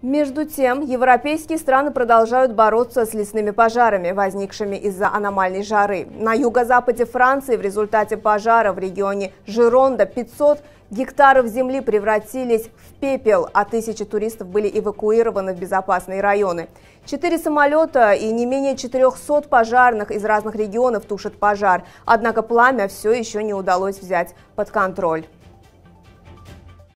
Между тем, европейские страны продолжают бороться с лесными пожарами, возникшими из-за аномальной жары. На юго-западе Франции в результате пожара в регионе Жиронда 500 гектаров земли превратились в пепел, а тысячи туристов были эвакуированы в безопасные районы. Четыре самолета и не менее 400 пожарных из разных регионов тушат пожар, однако пламя все еще не удалось взять под контроль.